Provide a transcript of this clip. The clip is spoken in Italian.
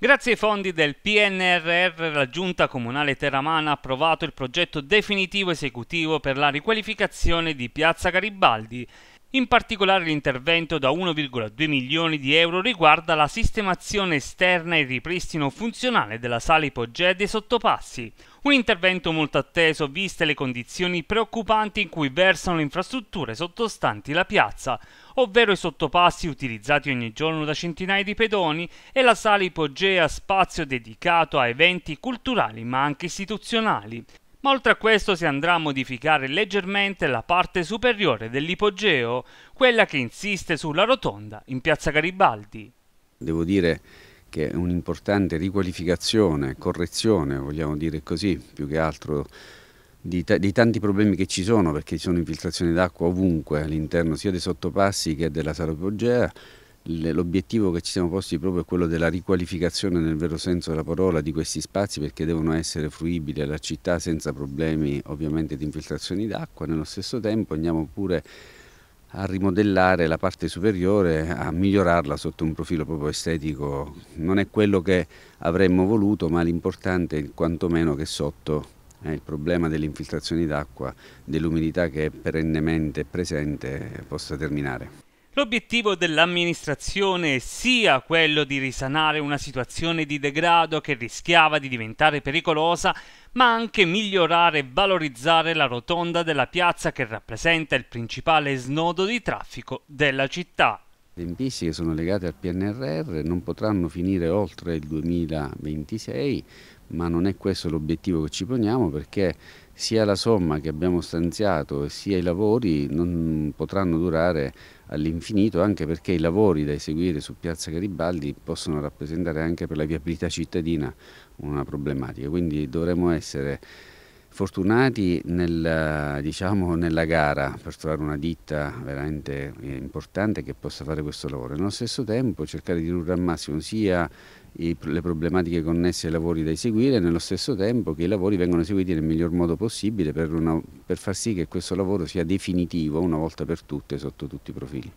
Grazie ai fondi del PNRR la Giunta Comunale Teramana ha approvato il progetto definitivo esecutivo per la riqualificazione di Piazza Garibaldi in particolare l'intervento da 1,2 milioni di euro riguarda la sistemazione esterna e il ripristino funzionale della sala ipogea dei sottopassi, un intervento molto atteso viste le condizioni preoccupanti in cui versano le infrastrutture sottostanti la piazza, ovvero i sottopassi utilizzati ogni giorno da centinaia di pedoni e la sala ipogea spazio dedicato a eventi culturali ma anche istituzionali ma oltre a questo si andrà a modificare leggermente la parte superiore dell'ipogeo, quella che insiste sulla rotonda in piazza Garibaldi. Devo dire che è un'importante riqualificazione, correzione, vogliamo dire così, più che altro di, di, tanti problemi che ci sono, perché ci sono infiltrazioni d'acqua ovunque all'interno sia dei sottopassi che della sala ipogea l'obiettivo che ci siamo posti proprio è quello della riqualificazione nel vero senso della parola di questi spazi perché devono essere fruibili alla città senza problemi ovviamente di infiltrazioni d'acqua, nello stesso tempo andiamo pure a rimodellare la parte superiore, a migliorarla sotto un profilo proprio estetico. Non è quello che avremmo voluto, ma l'importante è quantomeno che sotto eh, il problema delle infiltrazioni d'acqua, dell'umidità che è perennemente presente, possa terminare. L'obiettivo dell'amministrazione sia quello di risanare una situazione di degrado che rischiava di diventare pericolosa, ma anche migliorare e valorizzare la rotonda della piazza che rappresenta il principale snodo di traffico della città. Le tempistiche sono legate al PNRR, non potranno finire oltre il 2026, ma non è questo l'obiettivo che ci poniamo perché sia la somma che abbiamo stanziato sia i lavori non potranno durare all'infinito anche perché i lavori da eseguire su Piazza Garibaldi possono rappresentare anche per la viabilità cittadina una problematica, quindi dovremo essere fortunati nel, diciamo, nella gara per trovare una ditta veramente eh, importante che possa fare questo lavoro e nello stesso tempo cercare di ridurre al massimo sia i, le problematiche connesse ai lavori da eseguire e nello stesso tempo che i lavori vengano eseguiti nel miglior modo possibile per, una, per far sì che questo lavoro sia definitivo una volta per tutte sotto tutti i profili.